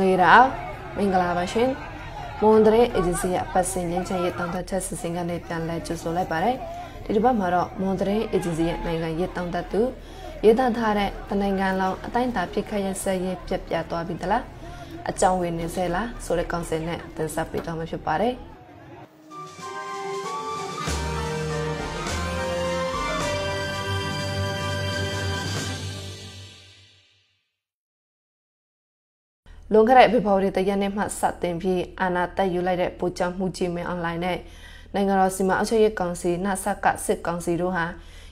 မင်္ဂလာမင်္ဂလာပါရှင်မွန်တရဲ agency ရဲ့အပတ်စဉ်ငင်းချရဲ့တောင်းတချက်စစ်စင်ကနေပြန်လဲကြိုဆိုလိုက်ပါတယ်ဒီတစ်ပတ်မှာတော့မွန်တရဲ agency ရဲ့နိုင်ငံရေးတောင်းတသူရေးသားထားတဲ့တနိုင်ငံလုံးအတိုင်းအတာဖြစ်ခရဲ့ဆက်ရေးပြပြသွားပြီတလားအကြောင်းဝင်နေစေလားဆိုတဲ့ကောင်စင်နဲ့တင်ဆက်ပေးသွားမှာဖြစ်ပါတယ်။လွန်ခဲ့တဲ့ဖေဖော်ဝါရီတရက်နေ့မှစတင်ပြီးအာဏာတက်ယူလိုက်တဲ့ပိုချောင်းမှုကြီးမင်းအွန်လိုင်းနဲ့နိုင်ငံတော်စီမံအုပ်ချုပ်ရေးကောင်စီနှဆကစစ်ကောင်စီတို့ဟာ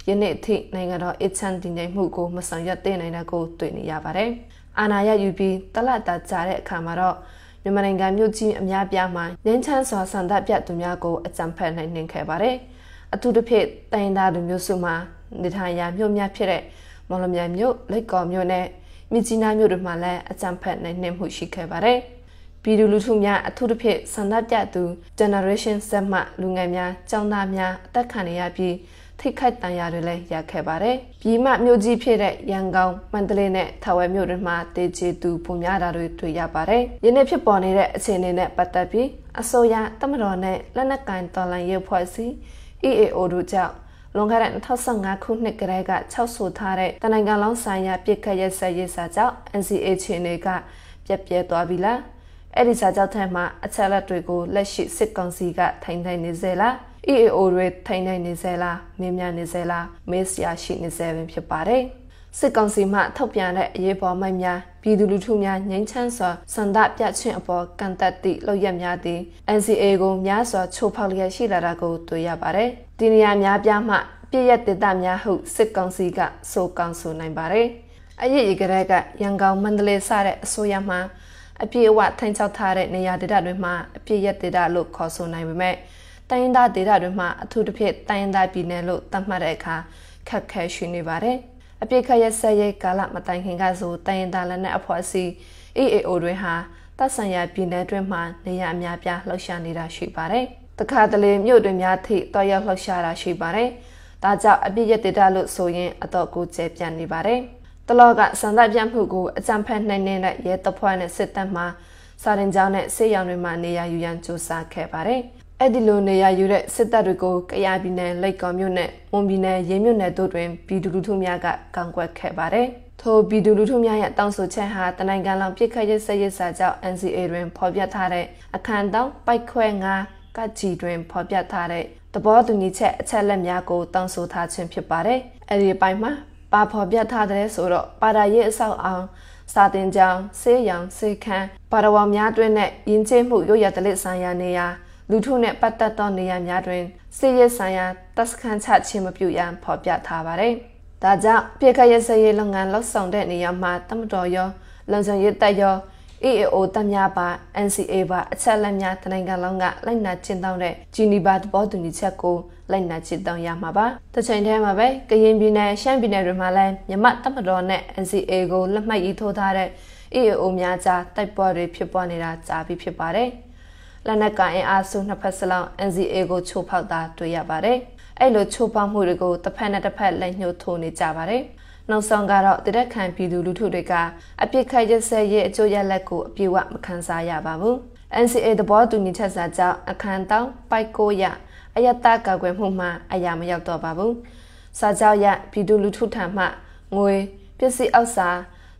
ယနေ့အထိနိုင်ငံတော်အချမ်းတင်ငိမ့်မှုကိုမဆောင်ရွက်တင်နိုင်တာကိုတွေ့နေရပါတယ်။အာဏာရယူပြီးတလတာကြတဲ့အခါမှာတော့မြန်မာနိုင်ငံမြို့ကြီးအများပြားမှာငင်းချမ်းစွာဆန္ဒပြသူများကိုအကြံဖက်နိုင်နှင်ခဲ့ပါတယ်။အထူးသဖြင့်တိုင်းဒါလူမျိုးစုမှာနေထိုင်ရာမြို့များဖြစ်တဲ့မော်လမြိုင်မြို့၊လိပ်ကော်မြို့နဲ့မြစ်ကြီးနားမြို့တွေမှာလည်းအကြမ်းဖက်နိုင်နှင်မှုရှိခဲ့ပါတယ်။ပြည်သူလူထုများအထူးသဖြင့်ဆန္ဒပြသူ generation Z မှလူငယ်များကျောင်းသားများအသက်ခံရပြီးထိခိုက်တံရတွေလည်းရခဲ့ပါတယ်။ပြည်မမြို့ကြီးဖြစ်တဲ့ရန်ကုန်မန္တလေးနဲ့ထာဝယ်မြို့တွေမှာတေချေသူပုံများတာတွေတွေ့ရပါတယ်။ယနေ့ဖြစ်ပေါ်နေတဲ့အခြေအနေနဲ့ပတ်သက်ပြီးအစိုးရတမတော်နဲ့လက်နက်ကိုင်တော်လှန်ရေးဖွဲ့စည်း EAO တို့ကြောင့်လွန်ခဲ့တဲ့2015ခုနှစ်ကတည်းက၆ဆိုထားတဲ့တနိုင်ငံလုံးဆိုင်ရာပြစ်ခတ်ရက်စက်ရေးစာချုပ် NCA ခြေအနေကပြက်ပြဲသွားပြီလားအဲ့ဒီစာချုပ်ထဲမှာအချက်လက်တွေကိုလက်ရှိစစ်ကောင်စီကထိုင်ထိုင်နေစေလား EAO တွေထိုင်နိုင်နေစေလားမင်းများနေစေလားမေးစရာရှိနေစေပင်ဖြစ်ပါတယ်စစ်ကောင်စီမှထုတ်ပြန်တဲ့အရေးပေါ်မိုက်များပြည်သူလူထုများငြိမ်းချမ်းစွာဆန္ဒပြခြင်းအပေါ်ကန့်သက်သည့်လုပ်ရက်များသည် NCA ကိုများစွာချိုးဖောက်လျက်ရှိလာတာကိုတွေ့ရပါတယ်။ဒီနေရာများပြားမှပြည့်ရက်တေသများဟုစစ်ကောင်စီကဆိုကောင်ဆိုနိုင်ပါတယ်။အရေးကြီးကြတဲ့ကရန်ကုန်မန္တလေးစတဲ့အစိုးရမှအပြည့်အဝထိန်းချုပ်ထားတဲ့နေရာဒေသတွေမှာအပြည့်ရက်ဒေသလို့ခေါ်ဆိုနိုင်ပေမဲ့တိုင်းရင်းသားဒေသတွေမှာအထူးသဖြင့်တိုင်းရင်းသားပြည်နယ်လို့သတ်မှတ်တဲ့အခါခက်ခဲရှိနေပါတယ်။အပြစ်ခရက်ဆက်ရဲ့ကာလမတိုင်ခင်ကဆိုတိုင်ရင်သားလက်နက်အဖွဲ့အစည်း EAO တွေဟာတပ်ဆိုင်ရာပြည်နယ်တွင်းမှာနေရအများပြားလှုပ်ရှားနေတာရှိပါတယ်။တခါတလေမြို့တွင်များထိတော်ရောက်လှုပ်ရှားတာရှိပါတယ်။ဒါကြောင့်အပြစ်ရတဲ့တာလို့ဆိုရင်အတော့ကိုကျဲပြန်နေပါတယ်။တလောကစံသပြမှုကိုအကြံဖက်နိုင်နေတဲ့ရဲတပ်ဖွဲ့နဲ့စစ်တပ်မှစာရင်ကြောင်းနဲ့ဆေးရောင်တွေမှာနေရာယူရန်စ조사ခဲ့ပါတယ်။အဲ့ဒီလိုနေရာယူတဲ့စစ်တပ်တွေကိုကရပြည်နယ်လိတ်ကော်မြို့နဲ့မွန်ပြည်နယ်ရေမြို့နယ်တို့တွင်ပြည်သူလူထုများကကန့်ကွက်ခဲ့ပါတယ်။ထိုပြည်သူလူထုများရဲ့တောင်းဆိုချက်ဟာတနင်္ဂနွေလောက်ပြစ်ခတ်ရစ်ဆက်ရစ်စာကြောင့် NCA တွင်ဖော်ပြထားတဲ့အခန်းတောင်းပိုက်ခွဲ9ကကြီတွင်ဖော်ပြထားတဲ့သဘောတူညီချက်အချက်လက်များကိုတောင်းဆိုထားခြင်းဖြစ်ပါတယ်။အဲ့ဒီပိုင်းမှာပါဖော်ပြထားတဲ့ဆိုတော့ပါရာရဲ့အဆောက်အောင်စာတင်ကြောင်းဆေးရောင်ဆေးခန်းပါရဝါများတွင်နဲ့ယဉ်ကျေးမှုရိုးရာတလစ်ဆိုင်ရာနေရာလူထုနှင့်ပတ်သက်သောနေရာများတွင်စစ်ရေးဆိုင်ရာတပ်စခန်းချခြင်းမပြုရန်ဖော်ပြထားပါတယ်။ဒါကြောင့်ပြည်ခရဲ့စရေးလုပ်ငန်းလှုပ်ဆောင်တဲ့နေရာမှာတမတော်ရောလုံခြုံရေးတပ်ရော EAO တပ်များပါ NCA ပါအချက်လက်များတနိုင်ငံလုံးကလိုက်နာကျင့်သုံးတဲ့ဂျီနီဗာသဘောတူညီချက်ကိုလိုက်နာကျင့်သုံးရမှာပါ။တချိန်တည်းမှာပဲကရင်ပြည်နယ်ရှမ်းပြည်နယ်တွေမှာလည်းမြမတပ်မတော်နဲ့ NCA ကိုလက်မှတ်ရေးထိုးထားတဲ့ EAO များကြားတိုက်ပွဲတွေဖြစ်ပွားနေတာကြားပြီးဖြစ်ပါတယ်။လက်နက်ကိုင်အင်အားစုနှစ်ဖက်စလုံး NCA ကိုချိုးဖောက်တာတွေ့ရပါတယ်။အဲ့လိုချိုးဖောက်မှုတွေကိုတစ်ဖက်နဲ့တစ်ဖက်လက်ညှိုးထိုးနေကြပါတယ်။နောက်ဆုံးကတော့တရက်ခံပြည်သူလူထုတွေကအပြစ်ခတ်ရစဲရဲ့အကျိုးရလဒ်ကိုအပြည့်အဝမခံစားရပါဘူး။ NCA သဘောတူညီချက်စာကြောင့်အခန်းတောင်းပိုက်ကိုရအယတကာကွယ်မှုမှအရာမရောက်တော့ပါဘူး။စာကြောင့်ရပြည်သူလူထုထံမှငွေပစ္စည်းအောက်စာ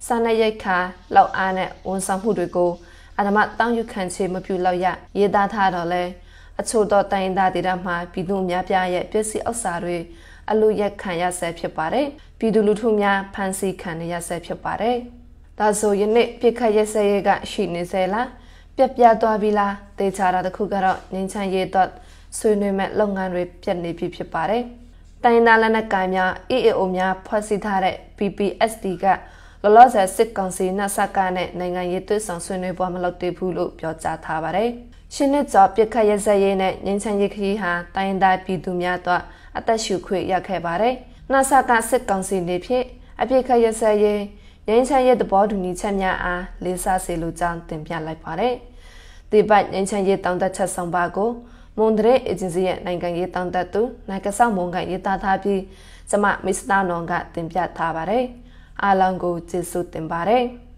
စာနယ်ရိုက်ခါလောက်အားနဲ့ဝန်ဆောင်မှုတွေကိုအဓမ္မတောင်းယူခံချေမပြုလောက်ရရေးသားထားတော့လဲအချို့သောတိုင်းသားဒေသမှာပြည်သူများပြားရဲ့ပစ္စည်းဥစ္စာတွေအလူရက်ခံရဆဲဖြစ်ပါတယ်။ပြည်သူလူထုများဖန်ဆီးခံရဆဲဖြစ်ပါတယ်။ဒါဆိုယနေ့ပြစ်ခတ်ရဆဲရကရှိနေဆဲလားပြက်ပြသွားပြီလားတေချာတာတစ်ခုကတော့ငင်းချမ်းရေးတော့ဆွေးနွေးမဲ့လုပ်ငန်းတွေပြတ်နေပြီဖြစ်ပါတယ်။တိုင်းသားလက်နက်ကိုင်များ EAO များဖွဲ့စည်းထားတဲ့ PPSD ကလောလောဆယ်စစ်ကောင်စီနဲ့ဆက်ကနဲ့နိုင်ငံရေးသွေးဆောင်ဆွေးနွေးပွဲမလုပ်သေးဘူးလို့ပြောကြားထားပါတယ်။ရှင်းနှစ်ကျော်ပြစ်ခတ်ရစက်ရေးနဲ့ငင်းချမ်းရေးခရီးဟာတိုင်းဒါပြည်သူများတို့အသက်ရှူခွေရခဲ့ပါတယ်။နဆကစစ်ကောင်စီနေဖြင့်အပြစ်ခတ်ရစက်ရေးငင်းချမ်းရေးသဘောတူညီချက်များအားလေးစားစေလိုကြောင်းတင်ပြလိုက်ပါတယ်။ဒီပတ်ငင်းချမ်းရေးတောင်းတချက်ဆောင်ပါကိုမွန်ဒရဲအေဂျင်စီရဲ့နိုင်ငံရေးတောင်းတသူနိုင်ကဆောက်မွန်ကရေးသားထားပြီးကျမမစ္စတာနွန်ကတင်ပြထားပါတယ်။အားလုံးကိုကျေးဇူးတင်ပါတယ်။